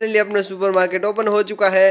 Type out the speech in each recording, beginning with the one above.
finally अपना supermarket open हो चुका है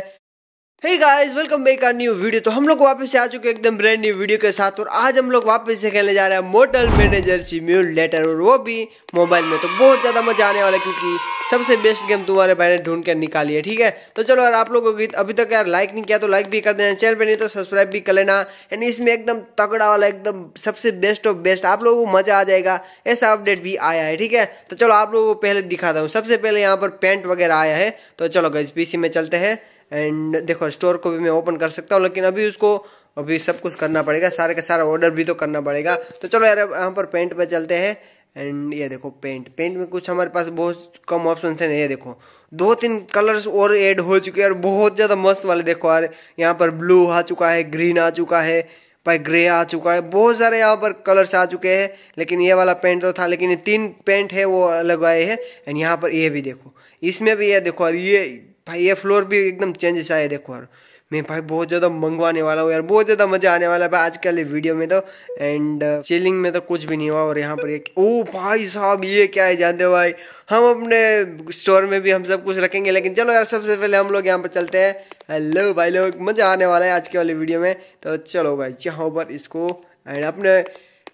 hey guys welcome back our new video तो हम लोग वापस से आ चुके हैं एकदम ब्रांड न्यू वीडियो के साथ और आज हम लोग वापस से खेलने जा रहे हैं मोटल मैनेजर लेटर और वो भी मोबाइल में तो बहुत ज़्यादा मजा आने वाला है क्योंकि सबसे बेस्ट गेम तुम्हारे भाई ने ढूंढ कर निकाली है ठीक है तो चलो यार आप लोगों को अभी तक यार लाइक नहीं किया तो लाइक भी कर देना चैनल पर नहीं तो सब्सक्राइब भी कर लेना एंड इसमें एकदम तगड़ा वाला एकदम सबसे बेस्ट ऑफ बेस्ट आप लोगों को मजा आ जाएगा ऐसा अपडेट भी आया है ठीक है तो चलो आप लोगों को पहले दिखाता हूँ सबसे पहले यहाँ पर पेंट वगैरह आया है तो चलो गई पीसी में चलते हैं एंड देखो स्टोर को भी मैं ओपन कर सकता हूँ लेकिन अभी उसको अभी सब कुछ करना पड़ेगा सारे का सारा ऑर्डर भी तो करना पड़ेगा तो चलो यार यहाँ पर पेंट पे चलते हैं एंड ये देखो पेंट पेंट में कुछ हमारे पास बहुत कम ऑप्शन थे ये देखो दो तीन कलर्स और ऐड हो चुके हैं और बहुत ज़्यादा मस्त वाले देखो यार यहाँ पर ब्लू आ चुका है ग्रीन आ चुका है भाई ग्रे आ चुका है बहुत सारे यहाँ पर कलर्स आ चुके हैं लेकिन ये वाला पेंट तो था लेकिन ये तीन पेंट है वो अलग आए हैं एंड यहाँ पर ये भी देखो इसमें भी ये देखो और ये भाई ये फ्लोर भी एकदम चेंजेस है देखो यार मैं भाई बहुत ज़्यादा मंगवाने वाला हूँ यार बहुत ज़्यादा मज़ा आने वाला है भाई कल वीडियो में तो एंड चिलिंग uh, में तो कुछ भी नहीं हुआ और यहाँ पर एक ओ भाई साहब ये क्या है जानते हो भाई हम अपने स्टोर में भी हम सब कुछ रखेंगे लेकिन चलो यार सबसे पहले हम लोग यहाँ पर चलते हैं हेलो भाई लोग मज़ा आने वाला है आज के वाले वीडियो में तो चलो भाई यहाँ पर इसको एंड अपने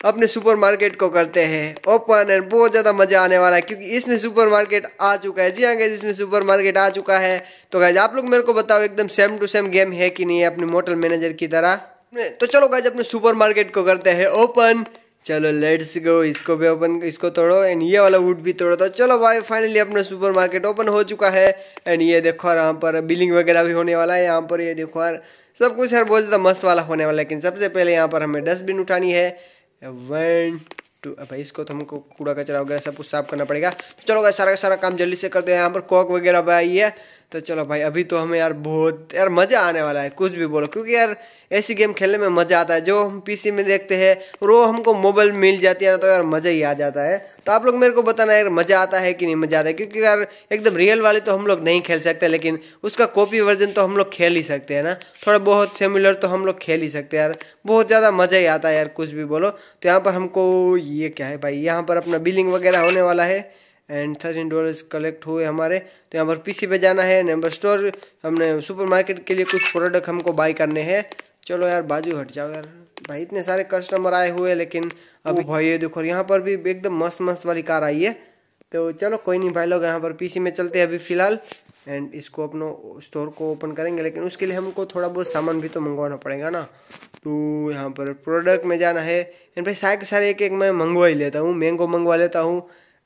अपने सुपरमार्केट को करते हैं ओपन एंड बहुत ज़्यादा मज़ा आने वाला है क्योंकि इसमें सुपरमार्केट आ चुका है जी हाँ गैज इसमें सुपरमार्केट आ चुका है तो गैज आप लोग मेरे को बताओ एकदम सेम टू सेम गेम है कि नहीं है अपने मोटल मैनेजर की तरह तो चलो गैज अपने सुपरमार्केट को करते हैं ओपन चलो लेट्स गो इसको भी ओपन इसको तोड़ो एंड ये वाला वुड भी तोड़ो तो चलो भाई फाइनली अपना सुपर मार्केट ओपन हो चुका है एंड ये देखो यहाँ पर बिलिंग वगैरह भी होने वाला है यहाँ पर ये देखो यार सब कुछ यार बहुत ज़्यादा मस्त वाला होने वाला है लेकिन सबसे पहले यहाँ पर हमें डस्टबिन उठानी है वेंट टू भाई इसको तो हमको कूड़ा कचरा वगैरह सब कुछ साफ करना पड़ेगा तो चलो सारा का सारा काम जल्दी से करते हैं यहाँ पर कॉक वगैरह भाई है तो चलो भाई अभी तो हमें यार बहुत यार मज़ा आने वाला है कुछ भी बोलो क्योंकि यार ऐसी गेम खेलने में मज़ा आता है जो हम पीसी में देखते हैं वो हमको मोबाइल मिल जाती है ना तो यार मज़ा ही आ जाता है तो आप लोग मेरे को बताना यार मज़ा आता है कि नहीं मज़ा आता है क्योंकि यार एकदम रियल वाली तो हम लोग नहीं खेल सकते लेकिन उसका कॉपी वर्जन तो हम लोग खेल ही सकते हैं ना थोड़ा बहुत सिमिलर तो हम लोग खेल ही सकते हैं यार बहुत ज़्यादा मज़ा ही आता है यार कुछ भी बोलो तो यहाँ पर हमको ये क्या है भाई यहाँ पर अपना बिलिंग वगैरह होने वाला है एंड थर्टीन डॉलर्स कलेक्ट हुए हमारे तो यहाँ पर पीसी पे जाना है नंबर स्टोर हमने सुपरमार्केट के लिए कुछ प्रोडक्ट हमको बाई करने हैं चलो यार बाजू हट जाओ यार भाई इतने सारे कस्टमर आए हुए लेकिन अभी भाई ये देखो यहाँ पर भी एकदम मस्त मस्त वाली कार आई है तो चलो कोई नहीं भाई लोग यहाँ पर पी में चलते हैं अभी फ़िलहाल एंड इसको अपनो स्टोर को ओपन करेंगे लेकिन उसके लिए हमको थोड़ा बहुत सामान भी तो मंगवाना पड़ेगा ना तो यहाँ पर प्रोडक्ट में जाना है एंड भाई सारे के सारे एक एक मैं मंगवा ही लेता हूँ मैंगो मंगवा लेता हूँ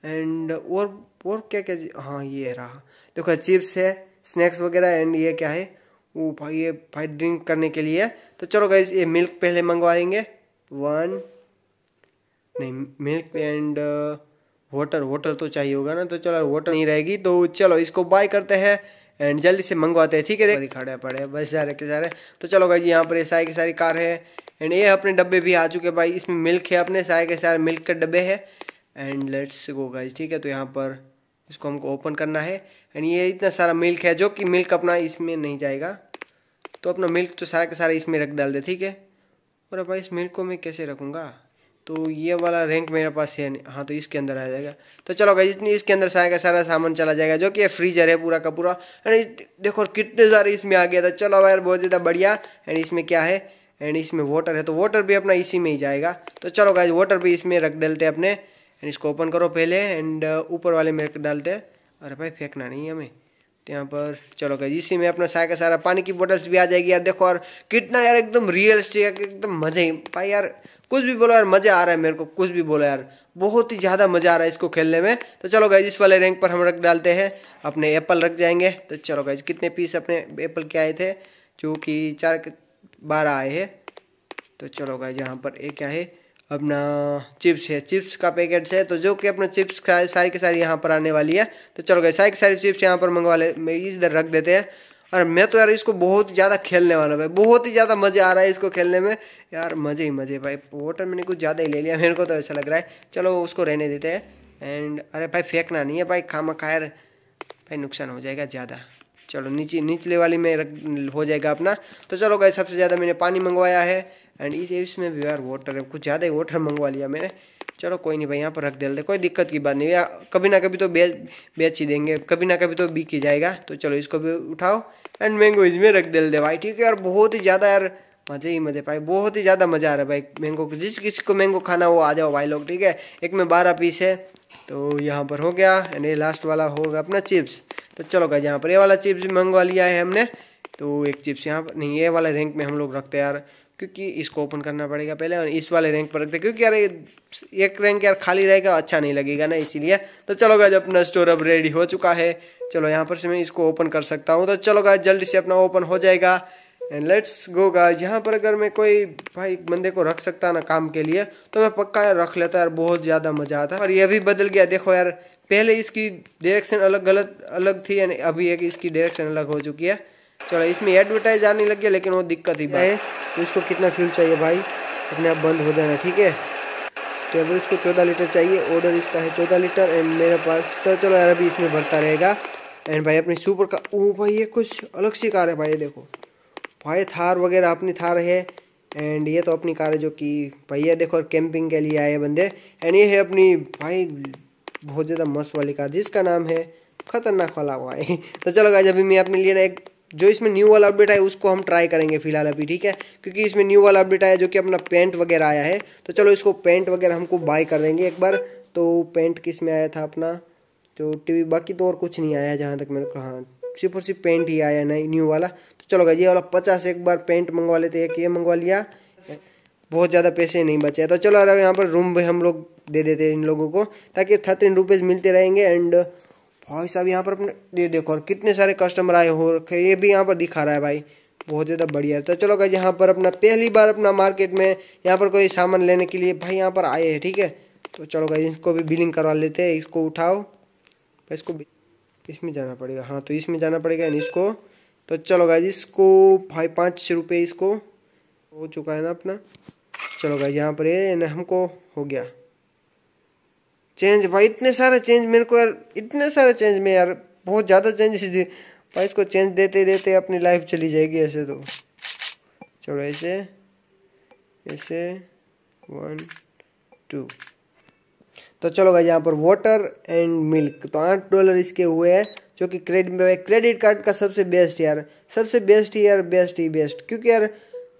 एंड और और क्या क्या हाँ ये रहा देखो चिप्स है स्नैक्स वगैरह एंड ये क्या है वो भाई ये भाई ड्रिंक करने के लिए तो चलो गाइज ये मिल्क पहले मंगवाएंगे वन नहीं मिल्क एंड वाटर वाटर तो चाहिए होगा ना तो चलो वाटर नहीं रहेगी तो चलो इसको बाय करते हैं एंड जल्दी से मंगवाते हैं ठीक है देख खड़े पड़े बस रहे के सारे तो चलो गाइज यहाँ पर ये सारी की सारी कार है एंड ये अपने डब्बे भी आ चुके भाई इसमें मिल्क है अपने सारे के सारे मिल्क के डब्बे है एंड लेट्स गो गाइस ठीक है तो यहाँ पर इसको हमको ओपन करना है एंड ये इतना सारा मिल्क है जो कि मिल्क अपना इसमें नहीं जाएगा तो अपना मिल्क तो सारा का सारा इसमें रख डाल दे ठीक है और अब इस मिल्क को मैं कैसे रखूँगा तो ये वाला रैंक मेरे पास है हाँ तो इसके अंदर आ जाएगा तो चलो भाई इतनी इसके अंदर सारा का सारा सामान चला जाएगा जो कि ये फ्रीजर है पूरा का पूरा एंड देखो कितने सारे इसमें आ गया था चलो यार बहुत ज़्यादा बढ़िया एंड इसमें क्या है एंड इसमें वाटर है तो वाटर भी अपना इसी में ही जाएगा तो चलो गाइज वाटर भी इसमें रख डालते अपने एंड इसको ओपन करो पहले एंड uh, ऊपर वाले मेरे डालते हैं अरे भाई फेंकना नहीं है हमें तो यहाँ पर चलो गई इसी में अपना सारा का सारा पानी की बोटल्स भी आ जाएगी यार देखो और कितना यार एकदम रियलिस्टिक एकदम मज़े ही भाई यार कुछ भी बोलो यार मज़ा आ रहा है मेरे को कुछ भी बोलो यार बहुत ही ज़्यादा मज़ा आ रहा है इसको खेलने में तो चलो गई इस वाले रैंक पर हम रख डालते हैं अपने एप्पल रख जाएंगे तो चलो गाइज कितने पीस अपने एप्पल के आए थे जो कि चार बारह आए हैं तो चलो गाइज यहाँ पर एक क्या है अपना चिप्स है चिप्स का पैकेट है तो जो कि अपना चिप्स का सारी के सारी यहाँ पर आने वाली है तो चलो गए सारी के सारी चिप्स यहाँ पर मंगवा ले इधर रख देते हैं और मैं तो यार इसको बहुत ज़्यादा खेलने वाला भाई बहुत ही ज़्यादा मज़े आ रहा है इसको खेलने में यार मज़े ही मज़े भाई वोटर मैंने कुछ ज़्यादा ही ले लिया मेरे को तो ऐसा लग रहा है चलो उसको रहने देते हैं एंड अरे भाई फेंकना नहीं है भाई खामा खायर भाई नुकसान हो जाएगा ज़्यादा चलो नीचे निचले वाली में रख हो जाएगा अपना तो चलो गए सबसे ज़्यादा मैंने पानी मंगवाया है एंड इस एप्स में भी यार वाटर है कुछ ज़्यादा ही वाटर मंगवा लिया मैंने चलो कोई नहीं भाई यहाँ पर रख दे कोई दिक्कत की बात नहीं या कभी ना कभी तो बेच बेच ही देंगे कभी ना कभी तो बिक ही जाएगा तो चलो इसको भी उठाओ एंड मैंगो इसमें रख दे दे भाई ठीक है यार बहुत ही ज़्यादा यार मज़े ही मजे भाई बहुत ही ज़्यादा मज़ा आ रहा है भाई मैंगो जिस किसी को मैंगो खाना वो आ जाओ भाई लोग ठीक है एक में बारह पीस है तो यहाँ पर हो गया एंड ये लास्ट वाला होगा अपना चिप्स तो चलो भाई यहाँ पर ये वाला चिप्स मंगवा लिया है हमने तो एक चिप्स यहाँ पर नहीं ये वाला रैंक में हम लोग रखते हैं यार क्योंकि इसको ओपन करना पड़ेगा पहले और इस वाले रैंक पर रखते क्योंकि यार एक रैंक यार खाली रहेगा अच्छा नहीं लगेगा ना इसीलिए तो चलो गाज अपना स्टोर अब रेडी हो चुका है चलो यहाँ पर से मैं इसको ओपन कर सकता हूँ तो चलो गाज जल्दी से अपना ओपन हो जाएगा एंड लेट्स गो गाइज यहाँ पर अगर मैं कोई भाई बंदे को रख सकता ना काम के लिए तो मैं पक्का यार रख लेता यार बहुत ज़्यादा मज़ा आता और ये भी बदल गया देखो यार पहले इसकी डायरेक्शन अलग गलत अलग थी एंड अभी एक इसकी डायरेक्शन अलग हो चुकी है चलो इसमें एडवर्टाइज आने लग गया लेकिन वो दिक्कत ही है तो इसको कितना फ्यूल चाहिए भाई अपने आप बंद हो जाना ठीक है तो अभी उसको चौदह लीटर चाहिए ऑर्डर इसका है चौदह लीटर एंड मेरे पास तो चलो यार अभी इसमें भरता रहेगा एंड भाई अपने सुपर का ओ भाई ये कुछ अलग सी कार है भाई ये देखो भाई थार वगैरह अपनी थार है एंड ये तो अपनी कार है जो कि भैया देखो कैंपिंग के लिए आए बंदे एंड ये है अपनी भाई बहुत ज़्यादा मस्त वाली कार जिसका नाम है खतरनाक वाला भाई तो चलो गाइज अभी मैं अपने लिए ना एक जो इसमें न्यू वाला अपडेट आया उसको हम ट्राई करेंगे फिलहाल अभी ठीक है क्योंकि इसमें न्यू वाला अपडेट आया जो कि अपना पेंट वगैरह आया है तो चलो इसको पेंट वगैरह हमको बाय कर लेंगे एक बार तो पेंट किस में आया था अपना तो टीवी बाकी तो और कुछ नहीं आया जहाँ तक मेरे को हाँ सिर्फ और सिर्फ पेंट ही आया नहीं न्यू वाला तो चलो ये वाला पचास एक बार पेंट मंगवा लेते हैं ये मंगवा लिया बहुत ज़्यादा पैसे नहीं बचे तो चलो अरे यहाँ पर रूम भी हम लोग दे देते हैं इन लोगों को ताकि थर्टीन रुपीज़ मिलते रहेंगे एंड भाई साहब यहाँ पर अपने ये देखो और कितने सारे कस्टमर आए हो रखे ये भी यहाँ पर दिखा रहा है भाई बहुत ज़्यादा बढ़िया तो चलो गाइज यहाँ पर अपना पहली बार अपना मार्केट में यहाँ पर कोई सामान लेने के लिए भाई यहाँ पर आए हैं ठीक है तो चलो गाइज इसको भी बिलिंग करवा लेते हैं इसको उठाओ इसको इसमें जाना पड़ेगा हाँ तो इसमें जाना पड़ेगा यानी इसको तो चलो गाइज इसको भाई पाँच रुपये इसको हो चुका है ना अपना चलो गाइज यहाँ पर ये हमको हो गया चेंज भाई इतने सारे चेंज मेरे को यार इतने सारे चेंज में यार बहुत ज़्यादा चेंजेस भाई इसको चेंज देते देते अपनी लाइफ चली जाएगी ऐसे तो चलो ऐसे ऐसे वन टू तो चलो भाई यहाँ पर वाटर एंड मिल्क तो आठ डॉलर इसके हुए हैं जो कि क्रेडिट में क्रेडिट कार्ड का सबसे बेस्ट यार सबसे बेस्ट ही यार बेस्ट ही बेस्ट क्योंकि यार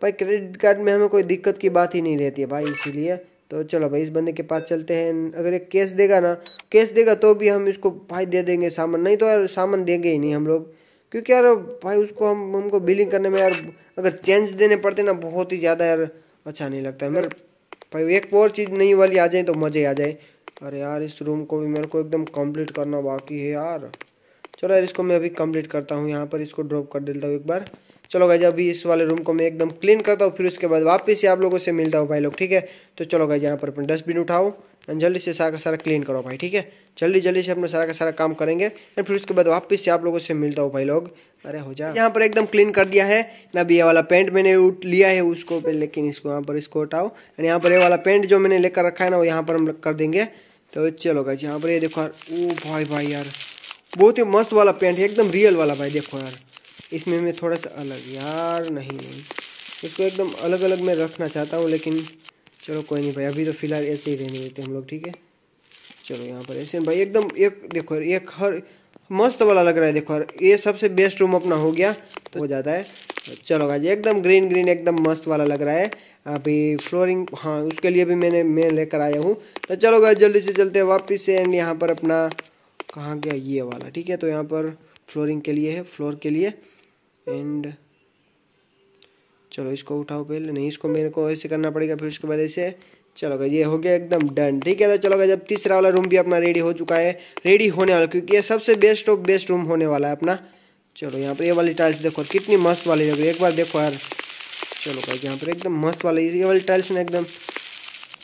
भाई क्रेडिट कार्ड में हमें कोई दिक्कत की बात ही नहीं रहती है भाई इसीलिए तो चलो भाई इस बंदे के पास चलते हैं अगर ये केस देगा ना कैश देगा तो भी हम इसको भाई दे देंगे सामान नहीं तो यार सामान देंगे ही नहीं हम लोग क्योंकि यार भाई उसको हम हमको बिलिंग करने में यार अगर चेंज देने पड़ते ना बहुत ही ज़्यादा यार अच्छा नहीं लगता है मेरे भाई एक और चीज़ नई वाली आ जाए तो मज़े आ जाए अरे यार इस रूम को भी मेरे को एकदम कम्प्लीट करना बाकी है यार चलो यार इसको मैं अभी कम्प्लीट करता हूँ यहाँ पर इसको ड्रॉप कर देता हूँ एक बार चलो गाइज अभी इस वाले रूम को मैं एकदम क्लीन करता हूँ फिर उसके बाद वापस से आप लोगों से मिलता हूँ भाई लोग ठीक है तो चलो गाइज यहाँ पर अपन डस्टबिन उठाओ जल्दी से सारा का सारा क्लीन करो भाई ठीक है जल्दी जल्दी से अपना सारा का सारा काम करेंगे एंड फिर उसके बाद वापस से आप लोगों से मिलता हूँ भाई लोग अरे हो जाए यहाँ पर एकदम क्लीन कर दिया है ना भी ये वाला पेंट मैंने उठ लिया है उसको पे लेकिन इसको यहाँ पर इसको उठाओ एंड यहाँ पर ये वाला पेंट जो मैंने लेकर रखा है ना वो यहाँ पर हम कर देंगे तो चलो गाइज यहाँ पर ये देखो यार ओ भाई भाई यार बहुत ही मस्त वाला पेंट है एकदम रियल वाला भाई देखो यार इसमें मैं थोड़ा सा अलग यार नहीं नहीं इसको एकदम अलग अलग मैं रखना चाहता हूँ लेकिन चलो कोई नहीं भाई अभी तो फ़िलहाल ऐसे ही रहने देते हम लोग ठीक है चलो यहाँ पर ऐसे भाई एकदम एक देखो एक हर मस्त वाला लग रहा है देखो ये सबसे बेस्ट रूम अपना हो गया तो हो जाता है चलो भाई एकदम ग्रीन ग्रीन एकदम मस्त वाला लग रहा है अभी फ्लोरिंग हाँ उसके लिए भी मैंने मैं लेकर आया हूँ तो चलो भाई जल्दी से चलते हैं वापस से एंड यहाँ पर अपना कहाँ गया ये वाला ठीक है तो यहाँ पर फ्लोरिंग के लिए है फ्लोर के लिए एंड चलो इसको उठाओ पहले नहीं इसको मेरे को ऐसे करना पड़ेगा फिर उसके बाद ऐसे चलो ये हो गया एकदम डन ठीक है तो चलो जब तीसरा वाला रूम भी अपना रेडी हो चुका है रेडी होने वाला क्योंकि ये सबसे बेस्ट ऑफ बेस्ट रूम होने वाला है अपना चलो यहाँ पर ये वाली टाइल्स देखो कितनी मस्त वाली लग रही है एक बार देखो यार चलो भाई यहाँ पर एकदम मस्त वाली ये वाली टाइल्स ने एकदम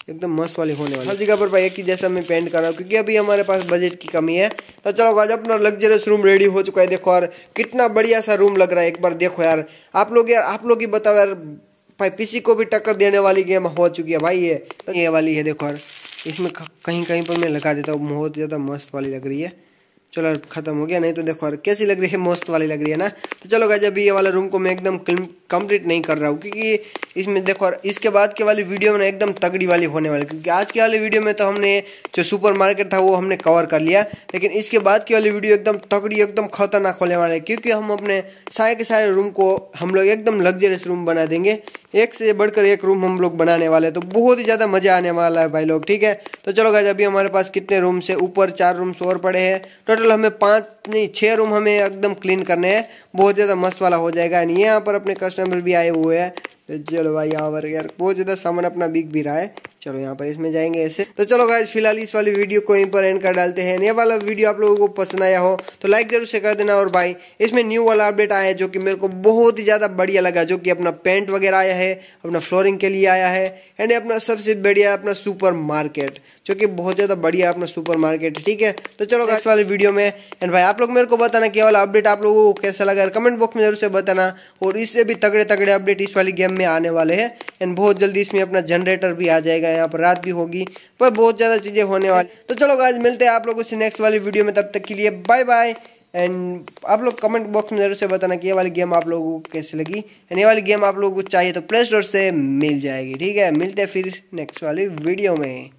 एकदम मस्त वाली होने वाली हर जगह पर भाई एक ही जैसा मैं पेंट कर रहा हूँ क्योंकि अभी हमारे पास बजट की कमी है तो चलो आज अपना लग्जरियस रूम रेडी हो चुका है देखो यार कितना बढ़िया सा रूम लग रहा है एक बार देखो यार आप लोग यार आप लोग ही बताओ यार भाई पीसी को भी टक्कर देने वाली गेम हो चुकी है भाई ये तो ये वाली है देखो यार इसमें कहीं कहीं पर मैं लगा देता हूँ बहुत ज़्यादा मस्त वाली लग रही है चलो खत्म हो गया नहीं तो देखो यार कैसी लग रही है मस्त वाली लग रही है ना तो चलो गाइज अभी ये वाला रूम को मैं एकदम कंप्लीट नहीं कर रहा हूँ क्योंकि इसमें देखो यार इसके बाद के वाली वीडियो में एकदम तगड़ी वाली होने वाली क्योंकि आज के वाली वीडियो में तो हमने जो सुपर मार्केट था वो हमने कवर कर लिया लेकिन इसके बाद की वाली वीडियो एकदम तगड़ी एकदम खतरनाक होने वाली है क्योंकि हम अपने सारे के सारे रूम को हम लोग एकदम लग्जरियस रूम बना देंगे एक से बढ़कर एक रूम हम लोग बनाने वाले हैं तो बहुत ही ज़्यादा मज़ा आने वाला है भाई लोग ठीक है तो चलो गाइज अभी हमारे पास कितने रूम से ऊपर चार रूम और पड़े हैं टोटल हमें पाँच नहीं छः रूम हमें एकदम क्लीन करने हैं बहुत ज़्यादा मस्त वाला हो जाएगा एंड यहाँ पर अपने कस्टमर भी आए हुए हैं तो चलो भाई यहाँ पर यार बहुत ज़्यादा सामान अपना बिक भी रहा है चलो यहाँ पर इसमें जाएंगे ऐसे तो चलो गाइज फिलहाल इस वाली वीडियो को यहीं पर एंड कर डालते हैं नया वाला वीडियो आप लोगों को पसंद आया हो तो लाइक जरूर से कर देना और भाई इसमें न्यू वाला अपडेट आया है जो कि मेरे को बहुत ही ज़्यादा बढ़िया लगा जो कि अपना पेंट वगैरह आया है अपना फ्लोरिंग के लिए आया है एंड अपना सबसे बढ़िया अपना सुपर मार्केट जो कि बहुत ज़्यादा बढ़िया अपना सुपर मार्केट ठीक है तो चलो इस वाले वीडियो में एंड भाई आप लोग मेरे को बताना क्या वाला अपडेट आप लोगों को कैसा लगा कमेंट बॉक्स में जरूर से बताना और इससे भी तगड़े तगड़े अपडेट इस वाली गेम में आने वाले है एंड बहुत जल्दी इसमें अपना जनरेटर भी आ जाएगा जाएगा यहाँ पर रात भी होगी पर बहुत ज़्यादा चीज़ें होने वाली तो चलो आज मिलते हैं आप लोगों से नेक्स्ट वाली वीडियो में तब तक के लिए बाय बाय एंड आप लोग कमेंट बॉक्स में जरूर से बताना कि ये वाली गेम आप लोगों को कैसी लगी एंड ये वाली गेम आप लोगों को चाहिए तो प्ले स्टोर से मिल जाएगी ठीक है मिलते हैं फिर नेक्स्ट वाली वीडियो में